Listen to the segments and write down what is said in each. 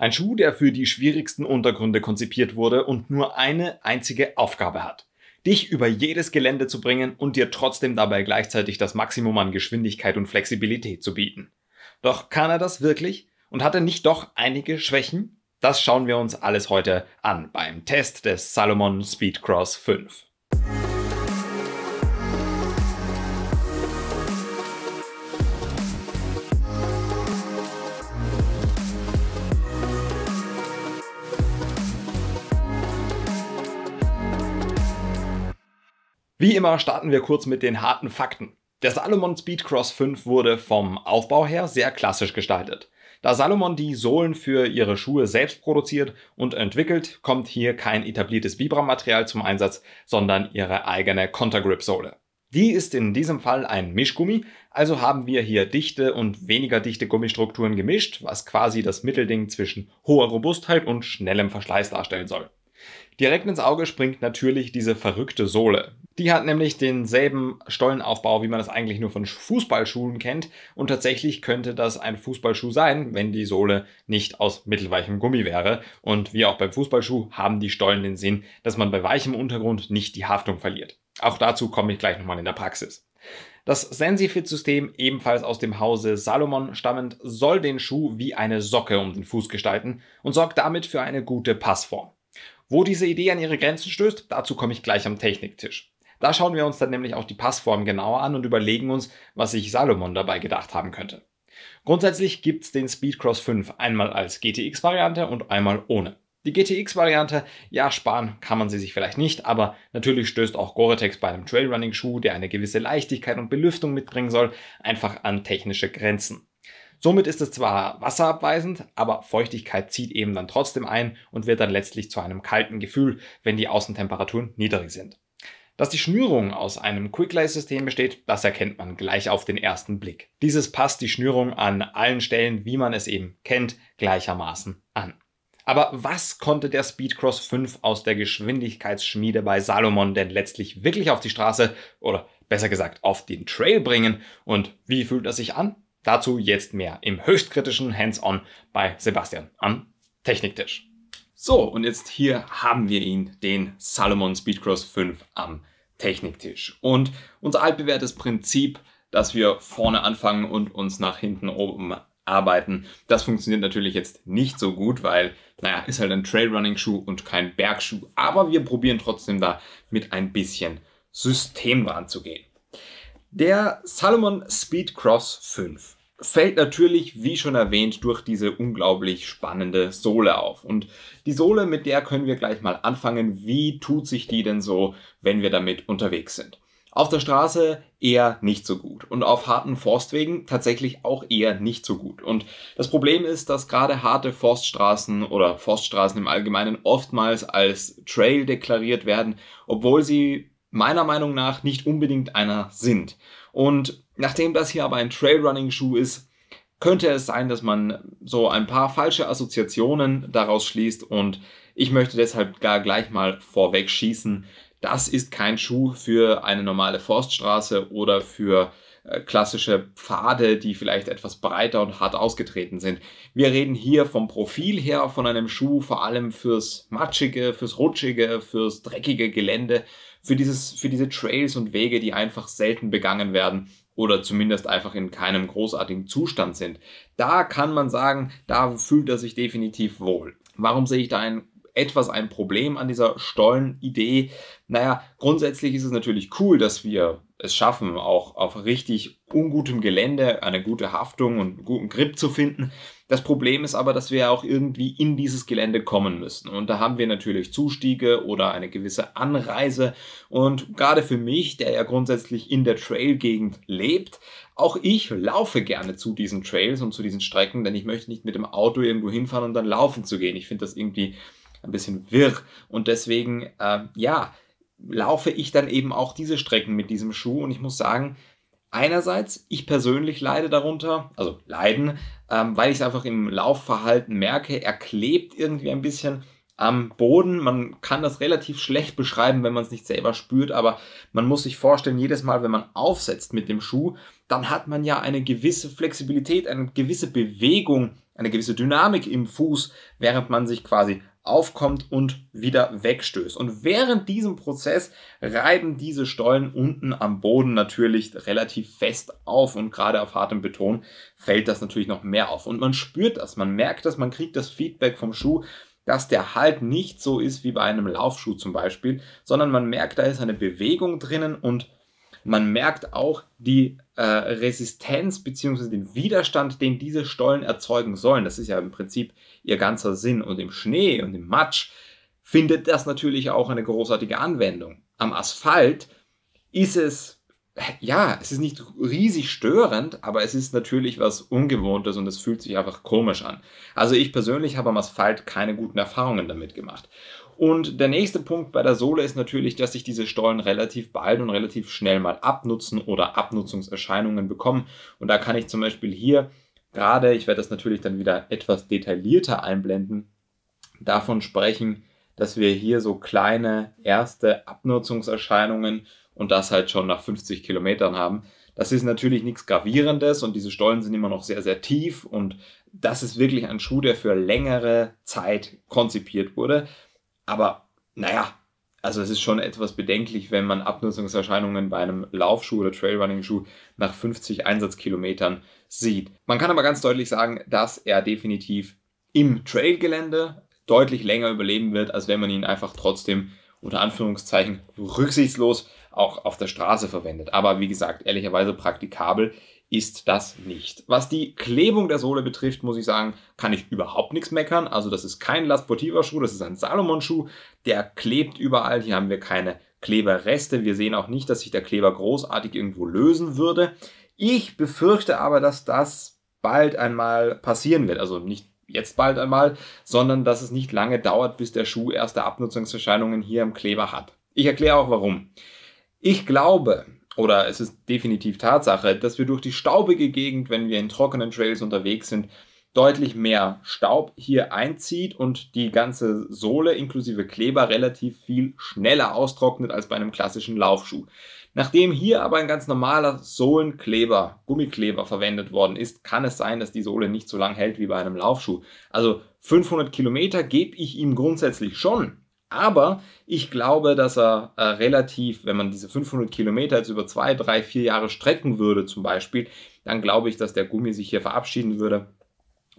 Ein Schuh, der für die schwierigsten Untergründe konzipiert wurde und nur eine einzige Aufgabe hat. Dich über jedes Gelände zu bringen und dir trotzdem dabei gleichzeitig das Maximum an Geschwindigkeit und Flexibilität zu bieten. Doch kann er das wirklich? Und hat er nicht doch einige Schwächen? Das schauen wir uns alles heute an beim Test des Salomon Speedcross 5. Wie immer starten wir kurz mit den harten Fakten. Der Salomon Speedcross 5 wurde vom Aufbau her sehr klassisch gestaltet. Da Salomon die Sohlen für ihre Schuhe selbst produziert und entwickelt, kommt hier kein etabliertes Vibram-Material zum Einsatz, sondern ihre eigene contergrip sohle Die ist in diesem Fall ein Mischgummi, also haben wir hier dichte und weniger dichte Gummistrukturen gemischt, was quasi das Mittelding zwischen hoher Robustheit und schnellem Verschleiß darstellen soll. Direkt ins Auge springt natürlich diese verrückte Sohle. Die hat nämlich denselben Stollenaufbau, wie man das eigentlich nur von Fußballschuhen kennt. Und tatsächlich könnte das ein Fußballschuh sein, wenn die Sohle nicht aus mittelweichem Gummi wäre. Und wie auch beim Fußballschuh haben die Stollen den Sinn, dass man bei weichem Untergrund nicht die Haftung verliert. Auch dazu komme ich gleich nochmal in der Praxis. Das Sensifit-System, ebenfalls aus dem Hause Salomon stammend, soll den Schuh wie eine Socke um den Fuß gestalten und sorgt damit für eine gute Passform. Wo diese Idee an ihre Grenzen stößt, dazu komme ich gleich am Techniktisch. Da schauen wir uns dann nämlich auch die Passform genauer an und überlegen uns, was sich Salomon dabei gedacht haben könnte. Grundsätzlich gibt's den Speedcross 5 einmal als GTX-Variante und einmal ohne. Die GTX-Variante, ja, sparen kann man sie sich vielleicht nicht, aber natürlich stößt auch Gore-Tex bei einem Trailrunning-Schuh, der eine gewisse Leichtigkeit und Belüftung mitbringen soll, einfach an technische Grenzen. Somit ist es zwar wasserabweisend, aber Feuchtigkeit zieht eben dann trotzdem ein und wird dann letztlich zu einem kalten Gefühl, wenn die Außentemperaturen niedrig sind. Dass die Schnürung aus einem Quicklay-System besteht, das erkennt man gleich auf den ersten Blick. Dieses passt die Schnürung an allen Stellen, wie man es eben kennt, gleichermaßen an. Aber was konnte der Speedcross 5 aus der Geschwindigkeitsschmiede bei Salomon denn letztlich wirklich auf die Straße oder besser gesagt auf den Trail bringen und wie fühlt er sich an? Dazu jetzt mehr im höchstkritischen Hands-on bei Sebastian am Techniktisch. So, und jetzt hier haben wir ihn, den Salomon Speedcross 5 am Techniktisch. Und unser altbewährtes Prinzip, dass wir vorne anfangen und uns nach hinten oben arbeiten, das funktioniert natürlich jetzt nicht so gut, weil, naja, ist halt ein Trailrunning-Schuh und kein Bergschuh. Aber wir probieren trotzdem da mit ein bisschen System ranzugehen. Der Salomon Speedcross 5 fällt natürlich, wie schon erwähnt, durch diese unglaublich spannende Sohle auf. Und die Sohle, mit der können wir gleich mal anfangen. Wie tut sich die denn so, wenn wir damit unterwegs sind? Auf der Straße eher nicht so gut und auf harten Forstwegen tatsächlich auch eher nicht so gut. Und das Problem ist, dass gerade harte Forststraßen oder Forststraßen im Allgemeinen oftmals als Trail deklariert werden, obwohl sie meiner Meinung nach nicht unbedingt einer sind. Und nachdem das hier aber ein Trailrunning-Schuh ist, könnte es sein, dass man so ein paar falsche Assoziationen daraus schließt und ich möchte deshalb gar gleich mal vorweg schießen. Das ist kein Schuh für eine normale Forststraße oder für äh, klassische Pfade, die vielleicht etwas breiter und hart ausgetreten sind. Wir reden hier vom Profil her von einem Schuh vor allem fürs matschige, fürs rutschige, fürs dreckige Gelände für, dieses, für diese Trails und Wege, die einfach selten begangen werden oder zumindest einfach in keinem großartigen Zustand sind. Da kann man sagen, da fühlt er sich definitiv wohl. Warum sehe ich da ein, etwas ein Problem an dieser Stollen-Idee? Naja, grundsätzlich ist es natürlich cool, dass wir es schaffen, auch auf richtig ungutem Gelände eine gute Haftung und einen guten Grip zu finden. Das Problem ist aber, dass wir auch irgendwie in dieses Gelände kommen müssen. Und da haben wir natürlich Zustiege oder eine gewisse Anreise. Und gerade für mich, der ja grundsätzlich in der Trail-Gegend lebt, auch ich laufe gerne zu diesen Trails und zu diesen Strecken, denn ich möchte nicht mit dem Auto irgendwo hinfahren und dann laufen zu gehen. Ich finde das irgendwie ein bisschen wirr. Und deswegen, äh, ja, laufe ich dann eben auch diese Strecken mit diesem Schuh. Und ich muss sagen, einerseits, ich persönlich leide darunter, also leiden, ähm, weil ich es einfach im Laufverhalten merke, er klebt irgendwie ein bisschen am Boden. Man kann das relativ schlecht beschreiben, wenn man es nicht selber spürt, aber man muss sich vorstellen, jedes Mal, wenn man aufsetzt mit dem Schuh, dann hat man ja eine gewisse Flexibilität, eine gewisse Bewegung, eine gewisse Dynamik im Fuß, während man sich quasi aufkommt und wieder wegstößt. Und während diesem Prozess reiben diese Stollen unten am Boden natürlich relativ fest auf und gerade auf hartem Beton fällt das natürlich noch mehr auf. Und man spürt das, man merkt das, man kriegt das Feedback vom Schuh, dass der Halt nicht so ist wie bei einem Laufschuh zum Beispiel, sondern man merkt, da ist eine Bewegung drinnen und man merkt auch die äh, Resistenz bzw. den Widerstand, den diese Stollen erzeugen sollen. Das ist ja im Prinzip ihr ganzer Sinn. Und im Schnee und im Matsch findet das natürlich auch eine großartige Anwendung. Am Asphalt ist es, ja, es ist nicht riesig störend, aber es ist natürlich was Ungewohntes und es fühlt sich einfach komisch an. Also ich persönlich habe am Asphalt keine guten Erfahrungen damit gemacht. Und der nächste Punkt bei der Sohle ist natürlich, dass sich diese Stollen relativ bald und relativ schnell mal abnutzen oder Abnutzungserscheinungen bekommen. Und da kann ich zum Beispiel hier gerade, ich werde das natürlich dann wieder etwas detaillierter einblenden, davon sprechen, dass wir hier so kleine erste Abnutzungserscheinungen und das halt schon nach 50 Kilometern haben. Das ist natürlich nichts Gravierendes und diese Stollen sind immer noch sehr, sehr tief und das ist wirklich ein Schuh, der für längere Zeit konzipiert wurde. Aber naja, also es ist schon etwas bedenklich, wenn man Abnutzungserscheinungen bei einem Laufschuh oder Trailrunning-Schuh nach 50 Einsatzkilometern sieht. Man kann aber ganz deutlich sagen, dass er definitiv im Trailgelände deutlich länger überleben wird, als wenn man ihn einfach trotzdem unter Anführungszeichen rücksichtslos auch auf der Straße verwendet. Aber wie gesagt, ehrlicherweise praktikabel ist das nicht. Was die Klebung der Sohle betrifft, muss ich sagen, kann ich überhaupt nichts meckern. Also das ist kein Lasportiver Schuh, das ist ein Salomon Schuh. Der klebt überall. Hier haben wir keine Kleberreste. Wir sehen auch nicht, dass sich der Kleber großartig irgendwo lösen würde. Ich befürchte aber, dass das bald einmal passieren wird. Also nicht jetzt bald einmal, sondern dass es nicht lange dauert, bis der Schuh erste Abnutzungserscheinungen hier im Kleber hat. Ich erkläre auch warum. Ich glaube, oder es ist definitiv Tatsache, dass wir durch die staubige Gegend, wenn wir in trockenen Trails unterwegs sind, deutlich mehr Staub hier einzieht und die ganze Sohle inklusive Kleber relativ viel schneller austrocknet als bei einem klassischen Laufschuh. Nachdem hier aber ein ganz normaler Sohlenkleber, Gummikleber verwendet worden ist, kann es sein, dass die Sohle nicht so lang hält wie bei einem Laufschuh. Also 500 Kilometer gebe ich ihm grundsätzlich schon, aber ich glaube, dass er äh, relativ, wenn man diese 500 Kilometer jetzt über zwei, drei, vier Jahre strecken würde zum Beispiel, dann glaube ich, dass der Gummi sich hier verabschieden würde.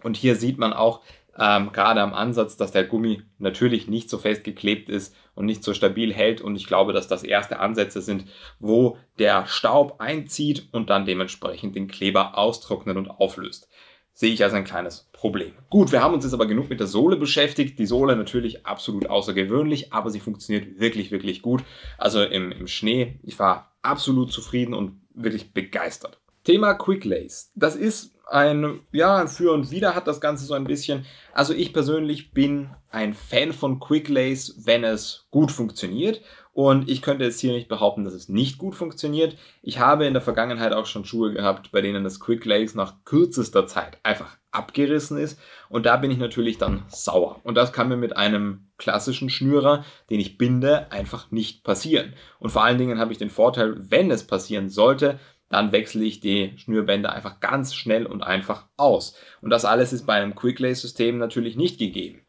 Und hier sieht man auch ähm, gerade am Ansatz, dass der Gummi natürlich nicht so fest geklebt ist und nicht so stabil hält. Und ich glaube, dass das erste Ansätze sind, wo der Staub einzieht und dann dementsprechend den Kleber austrocknet und auflöst sehe ich als ein kleines Problem. Gut, wir haben uns jetzt aber genug mit der Sohle beschäftigt. Die Sohle natürlich absolut außergewöhnlich, aber sie funktioniert wirklich, wirklich gut. Also im, im Schnee, ich war absolut zufrieden und wirklich begeistert. Thema Quick Quicklays. Das ist ein, ja, Für und Wider hat das Ganze so ein bisschen. Also ich persönlich bin ein Fan von Quick Quicklays, wenn es gut funktioniert. Und ich könnte jetzt hier nicht behaupten, dass es nicht gut funktioniert. Ich habe in der Vergangenheit auch schon Schuhe gehabt, bei denen das Quick Quicklays nach kürzester Zeit einfach abgerissen ist. Und da bin ich natürlich dann sauer. Und das kann mir mit einem klassischen Schnürer, den ich binde, einfach nicht passieren. Und vor allen Dingen habe ich den Vorteil, wenn es passieren sollte, dann wechsle ich die Schnürbänder einfach ganz schnell und einfach aus. Und das alles ist bei einem Quicklay-System natürlich nicht gegeben.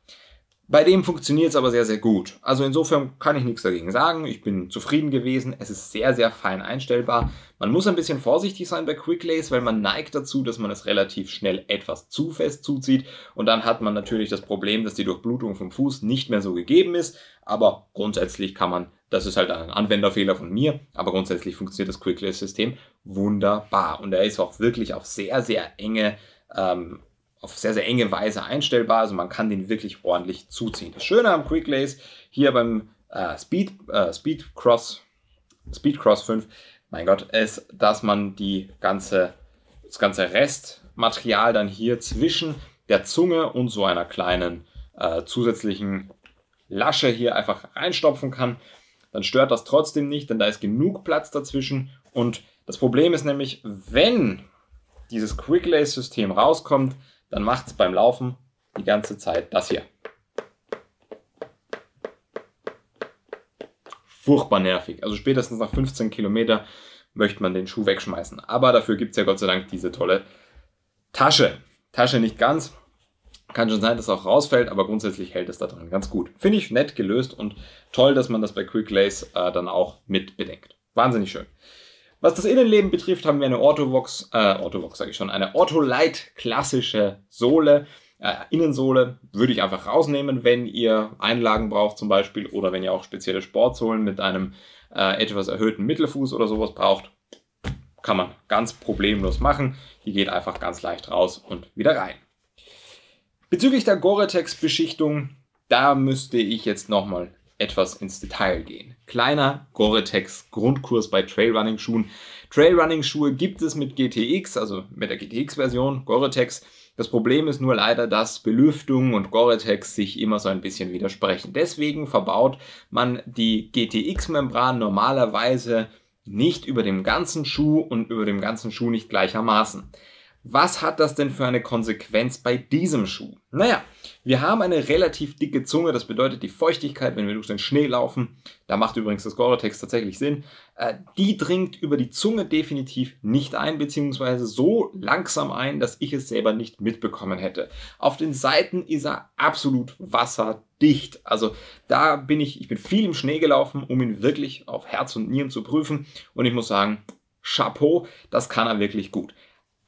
Bei dem funktioniert es aber sehr, sehr gut. Also insofern kann ich nichts dagegen sagen. Ich bin zufrieden gewesen. Es ist sehr, sehr fein einstellbar. Man muss ein bisschen vorsichtig sein bei Quicklays, weil man neigt dazu, dass man es relativ schnell etwas zu fest zuzieht. Und dann hat man natürlich das Problem, dass die Durchblutung vom Fuß nicht mehr so gegeben ist. Aber grundsätzlich kann man, das ist halt ein Anwenderfehler von mir, aber grundsätzlich funktioniert das Quicklay-System wunderbar. Und er ist auch wirklich auf sehr, sehr enge ähm, auf sehr, sehr enge Weise einstellbar. Also man kann den wirklich ordentlich zuziehen. Das Schöne am Quick Lace hier beim äh, Speed, äh, Speed Cross, Speed Cross 5, mein Gott, ist, dass man die ganze, das ganze Restmaterial dann hier zwischen der Zunge und so einer kleinen äh, zusätzlichen Lasche hier einfach reinstopfen kann. Dann stört das trotzdem nicht, denn da ist genug Platz dazwischen. Und das Problem ist nämlich, wenn dieses Quick Lace system rauskommt, dann macht es beim Laufen die ganze Zeit das hier. Furchtbar nervig. Also spätestens nach 15 Kilometer möchte man den Schuh wegschmeißen. Aber dafür gibt es ja Gott sei Dank diese tolle Tasche. Tasche nicht ganz. Kann schon sein, dass es auch rausfällt, aber grundsätzlich hält es da drin ganz gut. Finde ich nett gelöst und toll, dass man das bei Quick Lace äh, dann auch mit bedenkt. Wahnsinnig schön. Was das Innenleben betrifft, haben wir eine Orthovox, äh, Orthovox sage ich schon, eine Ortholite klassische Sohle. Äh, Innensohle würde ich einfach rausnehmen, wenn ihr Einlagen braucht zum Beispiel oder wenn ihr auch spezielle Sportsohlen mit einem äh, etwas erhöhten Mittelfuß oder sowas braucht. Kann man ganz problemlos machen. Die geht einfach ganz leicht raus und wieder rein. Bezüglich der Gore-Tex-Beschichtung, da müsste ich jetzt nochmal etwas ins Detail gehen. Kleiner Gore-Tex Grundkurs bei Trailrunning-Schuhen. Trailrunning-Schuhe gibt es mit GTX, also mit der GTX-Version, Gore-Tex. Das Problem ist nur leider, dass Belüftung und Gore-Tex sich immer so ein bisschen widersprechen. Deswegen verbaut man die GTX-Membran normalerweise nicht über dem ganzen Schuh und über dem ganzen Schuh nicht gleichermaßen. Was hat das denn für eine Konsequenz bei diesem Schuh? Naja, wir haben eine relativ dicke Zunge, das bedeutet die Feuchtigkeit, wenn wir durch den Schnee laufen, da macht übrigens das Gore-Tex tatsächlich Sinn, äh, die dringt über die Zunge definitiv nicht ein, beziehungsweise so langsam ein, dass ich es selber nicht mitbekommen hätte. Auf den Seiten ist er absolut wasserdicht. Also da bin ich, ich bin viel im Schnee gelaufen, um ihn wirklich auf Herz und Nieren zu prüfen und ich muss sagen, Chapeau, das kann er wirklich gut.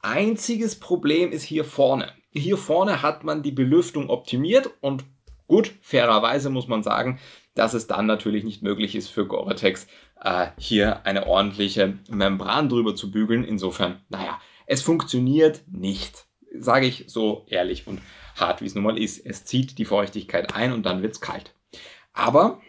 Einziges Problem ist hier vorne. Hier vorne hat man die Belüftung optimiert und gut, fairerweise muss man sagen, dass es dann natürlich nicht möglich ist für Gore-Tex äh, hier eine ordentliche Membran drüber zu bügeln. Insofern, naja, es funktioniert nicht. Sage ich so ehrlich und hart, wie es nun mal ist. Es zieht die Feuchtigkeit ein und dann wird es kalt. Aber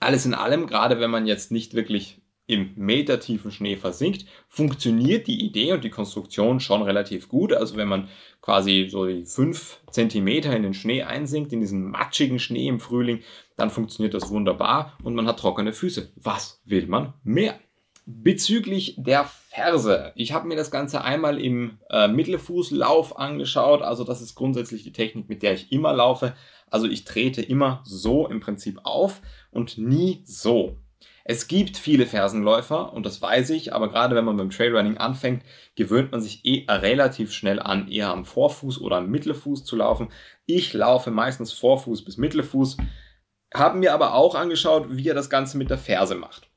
alles in allem, gerade wenn man jetzt nicht wirklich im metertiefen Schnee versinkt, funktioniert die Idee und die Konstruktion schon relativ gut. Also wenn man quasi so die 5 cm in den Schnee einsinkt, in diesen matschigen Schnee im Frühling, dann funktioniert das wunderbar und man hat trockene Füße. Was will man mehr? Bezüglich der Ferse. Ich habe mir das Ganze einmal im äh, Mittelfußlauf angeschaut. Also das ist grundsätzlich die Technik, mit der ich immer laufe. Also ich trete immer so im Prinzip auf und nie so. Es gibt viele Fersenläufer und das weiß ich, aber gerade wenn man beim Trailrunning anfängt, gewöhnt man sich eh relativ schnell an, eher am Vorfuß oder am Mittelfuß zu laufen. Ich laufe meistens Vorfuß bis Mittelfuß, haben mir aber auch angeschaut, wie er das Ganze mit der Ferse macht.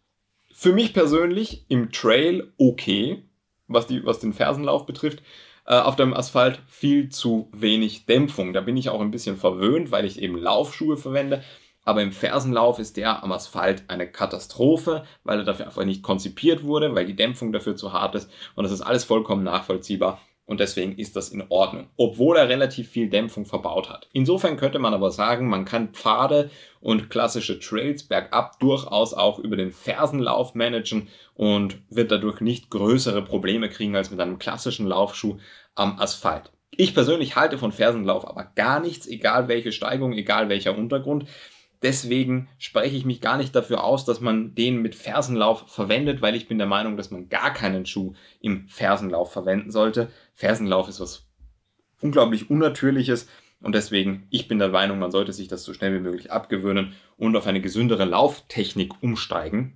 Für mich persönlich im Trail okay, was, die, was den Fersenlauf betrifft. Äh, auf dem Asphalt viel zu wenig Dämpfung. Da bin ich auch ein bisschen verwöhnt, weil ich eben Laufschuhe verwende aber im Fersenlauf ist der am Asphalt eine Katastrophe, weil er dafür einfach nicht konzipiert wurde, weil die Dämpfung dafür zu hart ist und das ist alles vollkommen nachvollziehbar und deswegen ist das in Ordnung, obwohl er relativ viel Dämpfung verbaut hat. Insofern könnte man aber sagen, man kann Pfade und klassische Trails bergab durchaus auch über den Fersenlauf managen und wird dadurch nicht größere Probleme kriegen als mit einem klassischen Laufschuh am Asphalt. Ich persönlich halte von Fersenlauf aber gar nichts, egal welche Steigung, egal welcher Untergrund. Deswegen spreche ich mich gar nicht dafür aus, dass man den mit Fersenlauf verwendet, weil ich bin der Meinung, dass man gar keinen Schuh im Fersenlauf verwenden sollte. Fersenlauf ist was unglaublich Unnatürliches und deswegen, ich bin der Meinung, man sollte sich das so schnell wie möglich abgewöhnen und auf eine gesündere Lauftechnik umsteigen.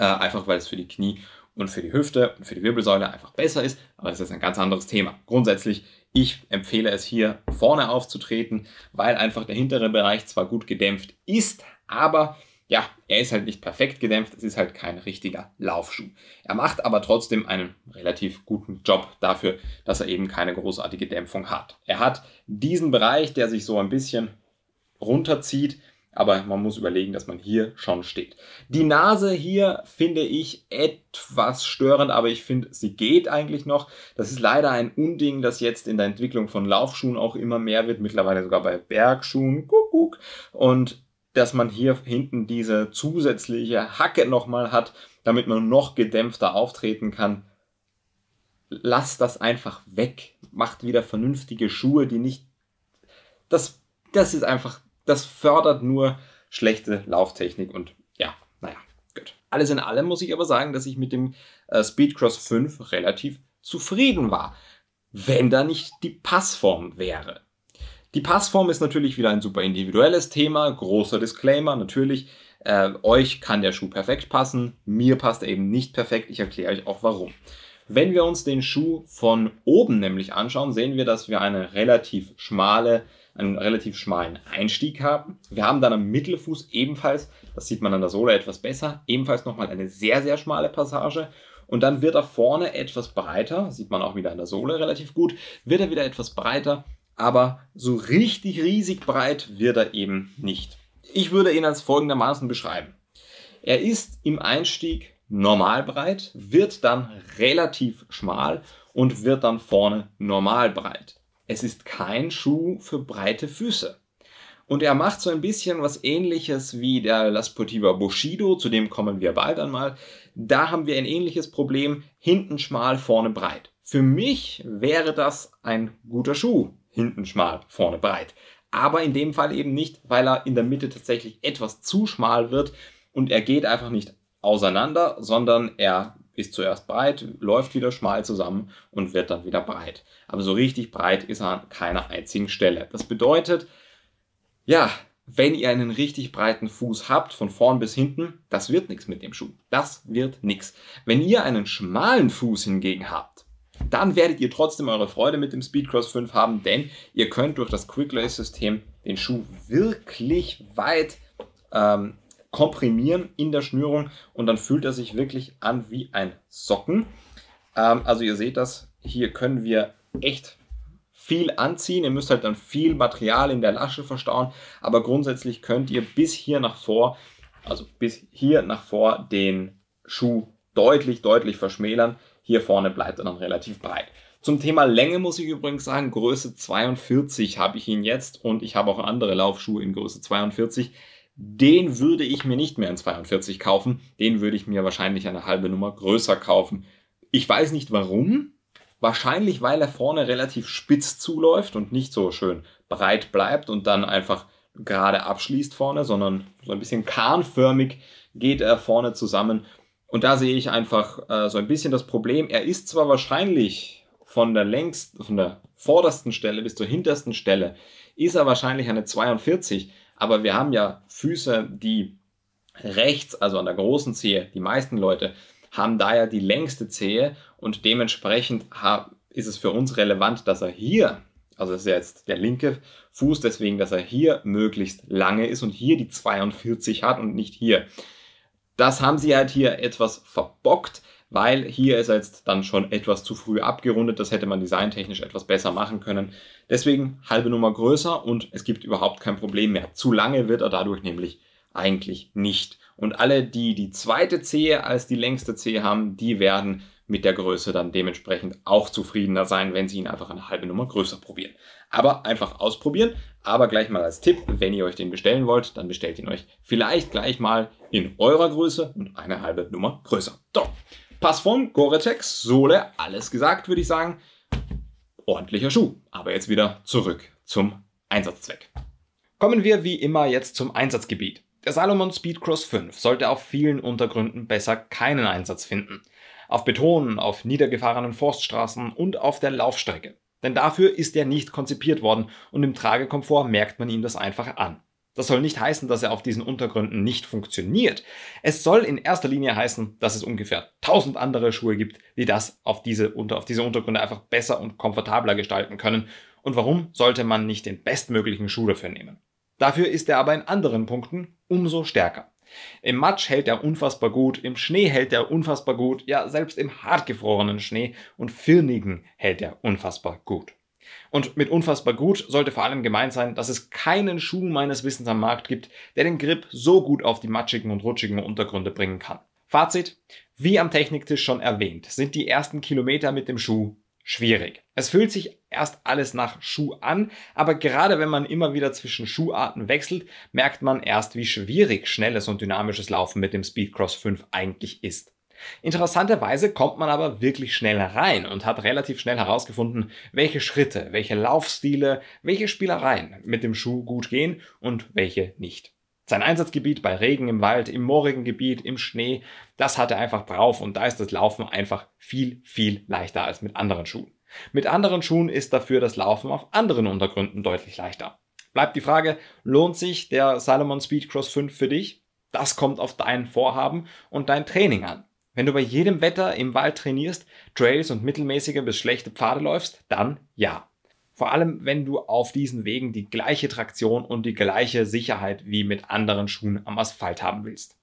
Äh, einfach weil es für die Knie und für die Hüfte und für die Wirbelsäule einfach besser ist, aber es ist ein ganz anderes Thema. Grundsätzlich ich empfehle es hier vorne aufzutreten, weil einfach der hintere Bereich zwar gut gedämpft ist, aber ja, er ist halt nicht perfekt gedämpft, es ist halt kein richtiger Laufschuh. Er macht aber trotzdem einen relativ guten Job dafür, dass er eben keine großartige Dämpfung hat. Er hat diesen Bereich, der sich so ein bisschen runterzieht aber man muss überlegen, dass man hier schon steht. Die Nase hier finde ich etwas störend, aber ich finde, sie geht eigentlich noch. Das ist leider ein Unding, das jetzt in der Entwicklung von Laufschuhen auch immer mehr wird. Mittlerweile sogar bei Bergschuhen. Kuckuck. Und dass man hier hinten diese zusätzliche Hacke nochmal hat, damit man noch gedämpfter auftreten kann. Lasst das einfach weg. Macht wieder vernünftige Schuhe, die nicht. Das, das ist einfach das fördert nur schlechte Lauftechnik und ja, naja, gut. Alles in allem muss ich aber sagen, dass ich mit dem äh, Speedcross 5 relativ zufrieden war, wenn da nicht die Passform wäre. Die Passform ist natürlich wieder ein super individuelles Thema, großer Disclaimer, natürlich. Äh, euch kann der Schuh perfekt passen, mir passt er eben nicht perfekt, ich erkläre euch auch warum. Wenn wir uns den Schuh von oben nämlich anschauen, sehen wir, dass wir eine relativ schmale einen relativ schmalen Einstieg haben. Wir haben dann am Mittelfuß ebenfalls, das sieht man an der Sohle etwas besser, ebenfalls nochmal eine sehr, sehr schmale Passage. Und dann wird er vorne etwas breiter, sieht man auch wieder an der Sohle relativ gut, wird er wieder etwas breiter, aber so richtig riesig breit wird er eben nicht. Ich würde ihn als folgendermaßen beschreiben. Er ist im Einstieg normal breit, wird dann relativ schmal und wird dann vorne normal breit es ist kein Schuh für breite Füße. Und er macht so ein bisschen was ähnliches wie der La Sportiva Bushido, zu dem kommen wir bald einmal. Da haben wir ein ähnliches Problem, hinten schmal, vorne breit. Für mich wäre das ein guter Schuh, hinten schmal, vorne breit. Aber in dem Fall eben nicht, weil er in der Mitte tatsächlich etwas zu schmal wird und er geht einfach nicht auseinander, sondern er ist zuerst breit, läuft wieder schmal zusammen und wird dann wieder breit. Aber so richtig breit ist er an keiner einzigen Stelle. Das bedeutet, ja, wenn ihr einen richtig breiten Fuß habt, von vorn bis hinten, das wird nichts mit dem Schuh. Das wird nichts. Wenn ihr einen schmalen Fuß hingegen habt, dann werdet ihr trotzdem eure Freude mit dem Speedcross 5 haben, denn ihr könnt durch das Quicklace-System den Schuh wirklich weit ähm, komprimieren in der Schnürung und dann fühlt er sich wirklich an wie ein Socken. Ähm, also ihr seht das, hier können wir echt viel anziehen. Ihr müsst halt dann viel Material in der Lasche verstauen, aber grundsätzlich könnt ihr bis hier nach vor, also bis hier nach vor den Schuh deutlich, deutlich verschmälern. Hier vorne bleibt er dann relativ breit. Zum Thema Länge muss ich übrigens sagen, Größe 42 habe ich ihn jetzt und ich habe auch andere Laufschuhe in Größe 42 den würde ich mir nicht mehr in 42 kaufen. Den würde ich mir wahrscheinlich eine halbe Nummer größer kaufen. Ich weiß nicht warum. Wahrscheinlich, weil er vorne relativ spitz zuläuft und nicht so schön breit bleibt und dann einfach gerade abschließt vorne, sondern so ein bisschen kahnförmig geht er vorne zusammen. Und da sehe ich einfach äh, so ein bisschen das Problem. Er ist zwar wahrscheinlich von der längsten, von der vordersten Stelle bis zur hintersten Stelle, ist er wahrscheinlich eine 42, aber wir haben ja Füße, die rechts, also an der großen Zehe, die meisten Leute haben da ja die längste Zehe und dementsprechend ist es für uns relevant, dass er hier, also das ist ja jetzt der linke Fuß, deswegen, dass er hier möglichst lange ist und hier die 42 hat und nicht hier. Das haben sie halt hier etwas verbockt weil hier ist er jetzt dann schon etwas zu früh abgerundet. Das hätte man designtechnisch etwas besser machen können. Deswegen halbe Nummer größer und es gibt überhaupt kein Problem mehr. Zu lange wird er dadurch nämlich eigentlich nicht. Und alle, die die zweite Zehe als die längste Zehe haben, die werden mit der Größe dann dementsprechend auch zufriedener sein, wenn sie ihn einfach eine halbe Nummer größer probieren. Aber einfach ausprobieren. Aber gleich mal als Tipp, wenn ihr euch den bestellen wollt, dann bestellt ihn euch vielleicht gleich mal in eurer Größe und eine halbe Nummer größer. So, Pass von Goretex, Sohle, alles gesagt, würde ich sagen. Ordentlicher Schuh. Aber jetzt wieder zurück zum Einsatzzweck. Kommen wir wie immer jetzt zum Einsatzgebiet. Der Salomon Speedcross 5 sollte auf vielen Untergründen besser keinen Einsatz finden. Auf Betonen, auf niedergefahrenen Forststraßen und auf der Laufstrecke. Denn dafür ist er nicht konzipiert worden und im Tragekomfort merkt man ihm das einfach an. Das soll nicht heißen, dass er auf diesen Untergründen nicht funktioniert. Es soll in erster Linie heißen, dass es ungefähr 1000 andere Schuhe gibt, die das auf diese, auf diese Untergründe einfach besser und komfortabler gestalten können. Und warum sollte man nicht den bestmöglichen Schuh dafür nehmen? Dafür ist er aber in anderen Punkten umso stärker. Im Matsch hält er unfassbar gut, im Schnee hält er unfassbar gut, ja, selbst im hartgefrorenen Schnee und Firnigen hält er unfassbar gut. Und mit unfassbar gut sollte vor allem gemeint sein, dass es keinen Schuh meines Wissens am Markt gibt, der den Grip so gut auf die matschigen und rutschigen Untergründe bringen kann. Fazit, wie am Techniktisch schon erwähnt, sind die ersten Kilometer mit dem Schuh schwierig. Es fühlt sich erst alles nach Schuh an, aber gerade wenn man immer wieder zwischen Schuharten wechselt, merkt man erst, wie schwierig schnelles und dynamisches Laufen mit dem Speedcross 5 eigentlich ist. Interessanterweise kommt man aber wirklich schnell rein und hat relativ schnell herausgefunden, welche Schritte, welche Laufstile, welche Spielereien mit dem Schuh gut gehen und welche nicht. Sein Einsatzgebiet bei Regen im Wald, im moorigen Gebiet, im Schnee, das hat er einfach drauf und da ist das Laufen einfach viel, viel leichter als mit anderen Schuhen. Mit anderen Schuhen ist dafür das Laufen auf anderen Untergründen deutlich leichter. Bleibt die Frage, lohnt sich der Salomon Speed Cross 5 für dich? Das kommt auf dein Vorhaben und dein Training an. Wenn du bei jedem Wetter im Wald trainierst, Trails und mittelmäßige bis schlechte Pfade läufst, dann ja. Vor allem, wenn du auf diesen Wegen die gleiche Traktion und die gleiche Sicherheit wie mit anderen Schuhen am Asphalt haben willst.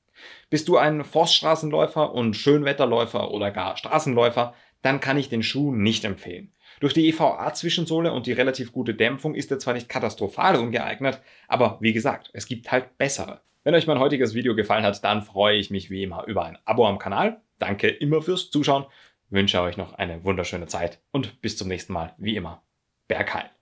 Bist du ein Forststraßenläufer und Schönwetterläufer oder gar Straßenläufer, dann kann ich den Schuh nicht empfehlen. Durch die EVA-Zwischensohle und die relativ gute Dämpfung ist er zwar nicht katastrophal ungeeignet, aber wie gesagt, es gibt halt bessere. Wenn euch mein heutiges Video gefallen hat, dann freue ich mich wie immer über ein Abo am Kanal. Danke immer fürs Zuschauen, wünsche euch noch eine wunderschöne Zeit und bis zum nächsten Mal, wie immer, Bergheim.